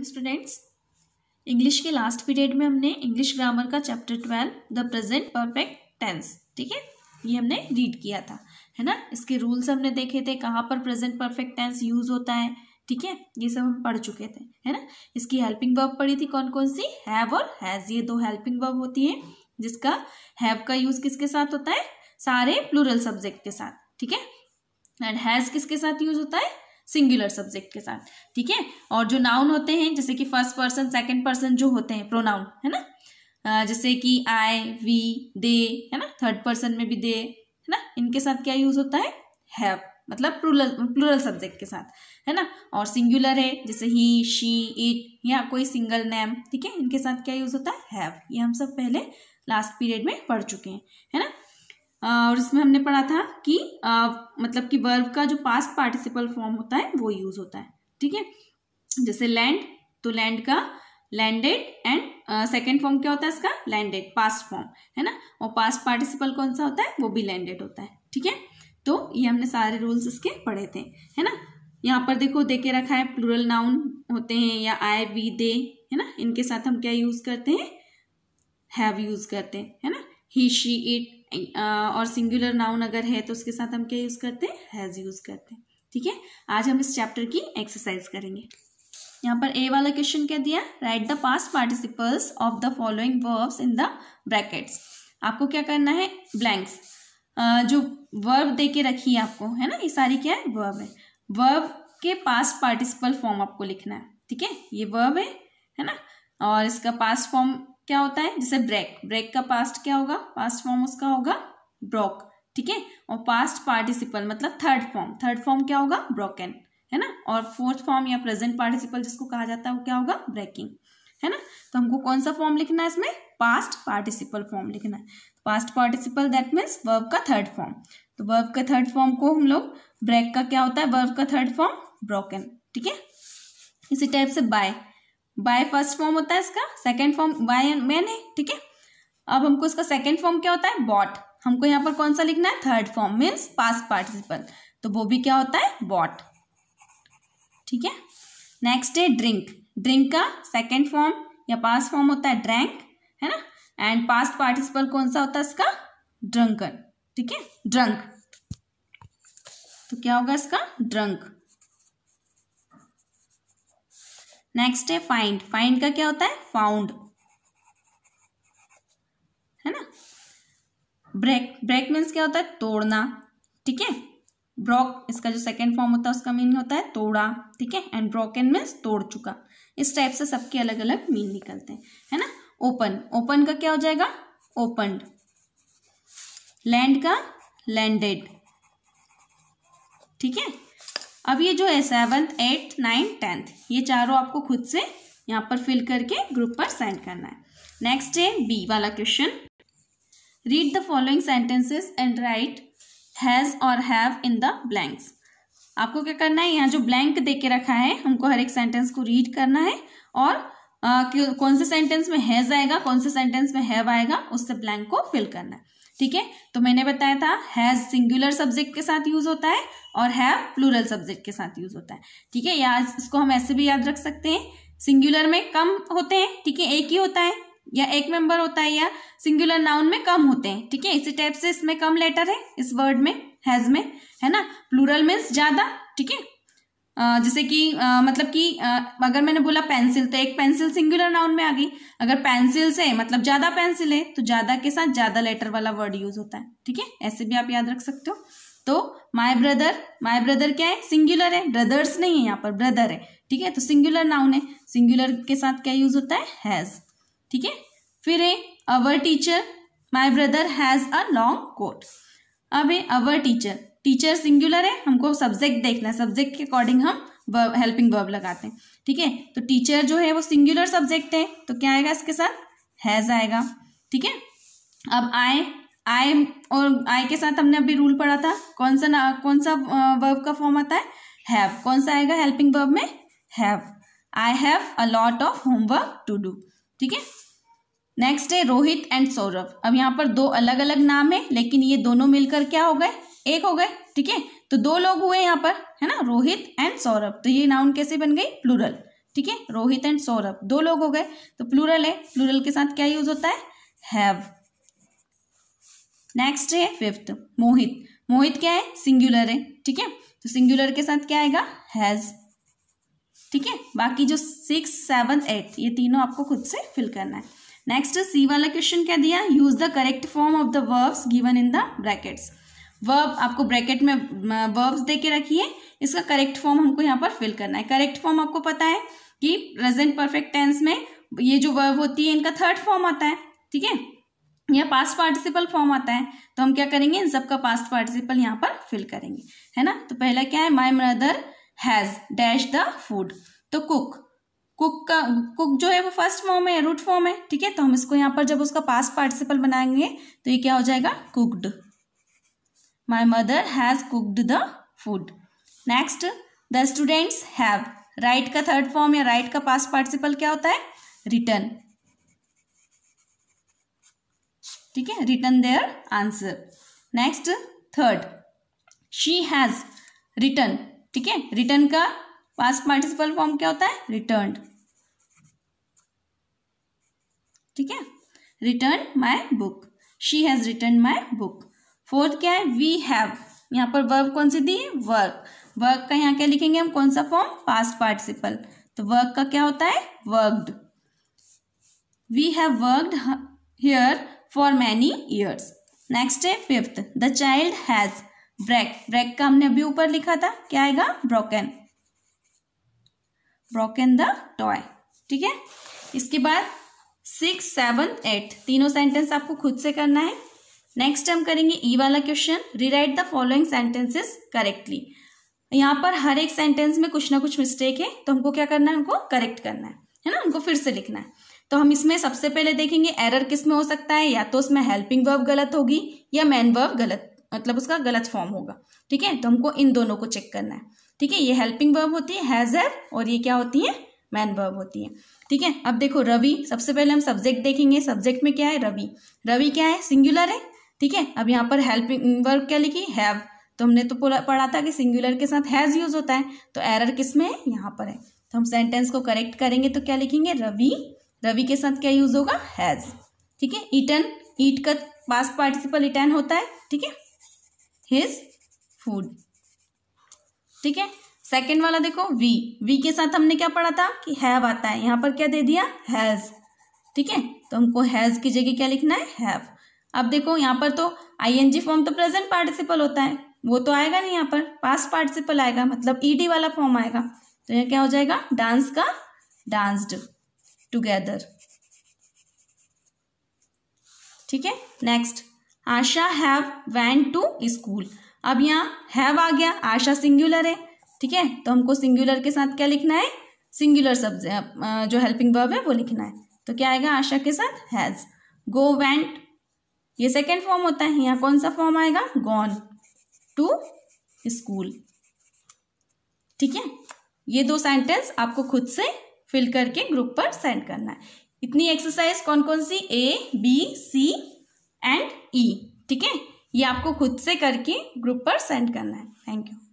Morning students English के last period में हमने इंग्लिश ग्रामर का chapter twelve the present perfect tense ठीक है ये हमने रीड किया था है ना इसके रूल्स हमने देखे थे कहाँ पर प्रेजेंट परफेक्ट टेंस यूज होता है ठीक है ये सब हम पढ़ चुके थे है ना इसकी हेल्पिंग वर्ब पढ़ी थी कौन कौन सी हैव और हैज ये दो हेल्पिंग वर्ब होती है जिसका हैव का यूज किसके साथ होता है सारे प्लूरल सब्जेक्ट के साथ ठीक है एंड हैज किसके साथ यूज होता है सिंगुलर सब्जेक्ट के साथ ठीक है और जो नाउन होते हैं जैसे कि फर्स्ट पर्सन सेकेंड पर्सन जो होते हैं प्रोनाउन है ना जैसे कि आई वी दे है ना थर्ड पर्सन में भी दे है ना इनके साथ क्या यूज होता है हैव मतलब प्लूरल प्लूरल सब्जेक्ट के साथ है ना और सिंगुलर है जैसे ही शी इट या कोई सिंगल नेम ठीक है इनके साथ क्या यूज होता है हैव ये हम सब पहले लास्ट पीरियड में पढ़ चुके हैं है ना और इसमें हमने पढ़ा था कि आ, मतलब कि वर्ब का जो पास्ट पार्टिसिपल फॉर्म होता है वो यूज होता है ठीक है जैसे लैंड तो लैंड का लैंडेड एंड सेकेंड फॉर्म क्या होता है इसका लैंडेड पास्ट फॉर्म है ना और पास्ट पार्टिसिपल कौन सा होता है वो भी लैंडेड होता है ठीक है तो ये हमने सारे रूल्स इसके पढ़े थे है ना यहाँ पर देखो दे के रखा है प्लूरल नाउन होते हैं या आई वी दे है ना इनके साथ हम क्या यूज करते हैं हैव यूज करते हैं है ना ही शी इट और सिंगुलर नाउन अगर है तो उसके साथ हम क्या यूज़ करते हैं हैज़ यूज़ करते हैं ठीक है आज हम इस चैप्टर की एक्सरसाइज करेंगे यहाँ पर ए वाला क्वेश्चन क्या दिया write the past participles of the following verbs in the brackets आपको क्या करना है ब्लैंक्स जो वर्ब दे के रखी है आपको है ना ये सारी क्या है वर्ब है वर्ब के पास्ट पार्टिसिपल फॉर्म आपको लिखना है ठीक है ये वर्ब है है ना और इसका पास्ट फॉर्म क्या होता है जैसे ब्रेक ब्रेक का पास्ट क्या होगा पास्ट फॉर्म उसका होगा ब्रोक ठीक है और पास्ट पार्टिसिपल मतलब थर्ड फॉर्म थर्ड फॉर्म क्या होगा ब्रोकन है ना और फोर्थ फॉर्म या प्रेजेंट पार्टिसिपल जिसको कहा जाता है वो क्या होगा ब्रेकिंग है ना तो हमको कौन सा फॉर्म लिखना है इसमें पास्ट पार्टिसिपल फॉर्म लिखना है past participle that means verb का थर्ड फॉर्म तो वर्ब का थर्ड फॉर्म को हम लोग ब्रेक का क्या होता है वर्ब का थर्ड फॉर्म ब्रोकन ठीक है इसी टाइप से बाय बाय फर्स्ट फॉर्म होता है इसका सेकेंड फॉर्म बाय मैंने ठीक है अब हमको इसका सेकेंड फॉर्म क्या होता है बॉट हमको यहाँ पर कौन सा लिखना है third form means past participle तो वो भी क्या होता है बॉट ठीक है नेक्स्ट है ड्रिंक ड्रिंक का सेकेंड फॉर्म या पास फॉर्म होता है ड्रैंक है ना एंड पास्ट पार्टिसिपल कौन सा होता है इसका ड्रंकन ठीक है ड्रंक तो क्या होगा इसका ड्रंक नेक्स्ट है फाइंड फाइंड का क्या होता है फाउंड है ना ब्रेक ब्रेक मीन्स क्या होता है तोड़ना ठीक है ब्रॉक इसका जो सेकेंड फॉर्म होता है उसका मीनिंग होता है तोड़ा ठीक है एंड ब्रोकन मीन्स तोड़ चुका इस टाइप से सबके अलग अलग मीन निकलते हैं है ना ओपन ओपन का क्या हो जाएगा ओपन लैंड का लैंडेड ठीक है अब ये जो है सेवन्थ एट्थ नाइन्थ टेंथ ये चारों आपको खुद से यहाँ पर फिल करके ग्रुप पर सेंड करना है नेक्स्ट है बी वाला question read the following sentences and write has और हैव इन द ब्लैंक्स आपको क्या करना है यहाँ जो ब्लैंक दे के रखा है हमको हर एक सेंटेंस को रीड करना है और आ, कौन से सेंटेंस में हैज आएगा कौन से सेंटेंस में हैव आएगा उससे ब्लैंक को फिल करना है ठीक है तो मैंने बताया था हैज सिंगुलर सब्जेक्ट के साथ यूज होता है और हैव प्लूरल सब्जेक्ट के साथ यूज होता है ठीक है या इसको हम ऐसे भी याद रख सकते हैं सिंगुलर में कम होते हैं ठीक है एक ही होता है या एक मेंबर होता है या सिंगुलर नाउन में कम होते हैं ठीक है इसी टाइप से इसमें कम लेटर है इस वर्ड में हैज में है ना प्लूरल मीन्स ज्यादा ठीक है जैसे कि मतलब कि अगर मैंने बोला पेंसिल तो एक पेंसिल सिंगुलर नाउन में आ गई अगर पेंसिल्स है मतलब ज्यादा पेंसिल है तो ज्यादा के साथ ज्यादा लेटर वाला वर्ड यूज होता है ठीक है ऐसे भी आप याद रख सकते हो तो माय ब्रदर माय ब्रदर क्या है सिंगुलर है ब्रदर्स नहीं है यहाँ पर ब्रदर है ठीक है तो सिंगुलर नाउन है सिंगुलर के साथ क्या यूज होता है हैज ठीक है फिर है our teacher my brother has a long coat अब है अवर टीचर टीचर सिंगुलर है हमको सब्जेक्ट देखना है सब्जेक्ट के अकॉर्डिंग हम वर्ब हेल्पिंग वर्ब लगाते हैं ठीक है तो टीचर जो है वो सिंगुलर सब्जेक्ट है तो क्या आएगा इसके साथ हैज़ आएगा ठीक है अब आए आए और आए के साथ हमने अभी रूल पढ़ा था कौन सा ना कौन सा वर्ब का फॉर्म आता है हैव कौन सा आएगा हेल्पिंग वर्ब में have I have a lot of homework to do ठीक है नेक्स्ट है रोहित एंड सौरभ अब यहाँ पर दो अलग अलग नाम है लेकिन ये दोनों मिलकर क्या हो गए एक हो गए ठीक है तो दो लोग हुए यहाँ पर है ना रोहित एंड सौरभ तो ये नाउन कैसे बन गई प्लूरल ठीक है रोहित एंड सौरभ दो लोग हो गए तो प्लूरल है प्लूरल के साथ क्या यूज होता है हैव नेक्स्ट है फिफ्थ मोहित मोहित क्या है सिंगुलर है ठीक है तो सिंगुलर के साथ क्या आएगा हैज ठीक है बाकी जो सिक्स सेवन एट ये तीनों आपको खुद से फिल करना है नेक्स्ट सी वाला क्वेश्चन क्या दिया use the correct form of the verbs given in the brackets verb आपको ब्रैकेट में वर्ब्स दे के रखिए इसका करेक्ट फॉर्म हमको यहाँ पर फिल करना है करेक्ट फॉर्म आपको पता है कि प्रेजेंट परफेक्ट टेंस में ये जो वर्ब होती है इनका थर्ड फॉर्म आता है ठीक है या पास्ट पार्टिसिपल फॉर्म आता है तो हम क्या करेंगे इन सबका पास्ट पार्टिसिपल यहाँ पर फिल करेंगे है ना तो पहला क्या है my mother has dash the food तो कुक कुक का कुक जो है वो फर्स्ट फॉर्म है रूट फॉर्म है ठीक है तो हम इसको यहाँ पर जब उसका पास्ट पार्टिसिपल बनाएंगे तो ये क्या हो जाएगा cooked My mother has cooked the food. Next the students have write का थर्ड फॉर्म या राइट का पास्ट पार्टिसिपल क्या होता है रिटर्न ठीक है written their answer next third she has written ठीक है रिटर्न का पास्ट पार्टिसिपल फॉर्म क्या होता है रिटर्न ठीक है written my book she has written my book fourth क्या है वी हैव यहाँ पर वर्ब कौन सी दी है वर्क वर्क का यहाँ क्या लिखेंगे हम कौन सा फॉर्म पास्ट पार्टिसिपल तो वर्क का क्या होता है worked we have worked here for many years next है fifth the child has break break का हमने अभी ऊपर लिखा था क्या आएगा ब्रोकन ब्रोकन द टॉय ठीक है इसके बाद सिक्स सेवन एट तीनों सेंटेंस आपको खुद से करना है नेक्स्ट हम करेंगे ई e वाला question rewrite the following sentences correctly यहाँ पर हर एक सेंटेंस में कुछ ना कुछ मिस्टेक है तो हमको क्या करना है उनको करेक्ट करना है है ना उनको फिर से लिखना है तो हम इसमें सबसे पहले देखेंगे एरर किस में हो सकता है या तो उसमें हेल्पिंग वर्ब गलत होगी या मैन वर्ब गलत मतलब उसका गलत फॉर्म होगा ठीक है तो हमको इन दोनों को चेक करना है ठीक है ये हेल्पिंग वर्ब होती है हैज हैव और ये क्या होती है मैन वर्ब होती है ठीक है अब देखो रवि सबसे पहले हम सब्जेक्ट देखेंगे सब्जेक्ट में क्या है रवि रवि क्या है सिंगुलर है ठीक है अब यहाँ पर हेल्पिंग वर्ब क्या लिखी हैव तो हमने तो पढ़ा था कि सिंगुलर के साथ हैज़ यूज होता है तो एरर किस में है यहाँ पर है तो हम सेंटेंस को करेक्ट करेंगे तो क्या लिखेंगे रवि रवि के साथ क्या यूज होगा हैज़ ठीक है ईटन ईट का पास पार्टिसिपल इटन होता है ठीक है हिज फूड ठीक है सेकेंड वाला देखो वी वी के साथ हमने क्या पढ़ा था कि हैव आता है यहाँ पर क्या दे दिया हैज़ ठीक है तो हमको हैज़ की जगह क्या लिखना है हैव अब देखो यहाँ पर तो आईएनजी फॉर्म तो प्रेजेंट पार्टिसिपल होता है वो तो आएगा नहीं यहाँ पर पास्ट पार्टिसिपल आएगा मतलब ईडी e वाला फॉर्म आएगा तो यह क्या हो जाएगा डांस का डांस्ड टुगेदर ठीक है next Asha have went to school अब यहाँ हैव आ गया आशा सिंगुलर है ठीक है तो हमको सिंगुलर के साथ क्या लिखना है सिंगुलर सब्जेक्ट जो हेल्पिंग वर्ब है वो लिखना है तो क्या आएगा आशा के साथ हैज गो वेंट ये सेकेंड फॉर्म होता है यहाँ कौन सा फॉर्म आएगा गॉन टू स्कूल ठीक है ये दो सेंटेंस आपको खुद से फिल करके ग्रुप पर सेंड करना है इतनी एक्सरसाइज कौन कौन सी ए बी सी एंड ई ठीक है ये आपको खुद से करके ग्रुप पर सेंड करना है थैंक यू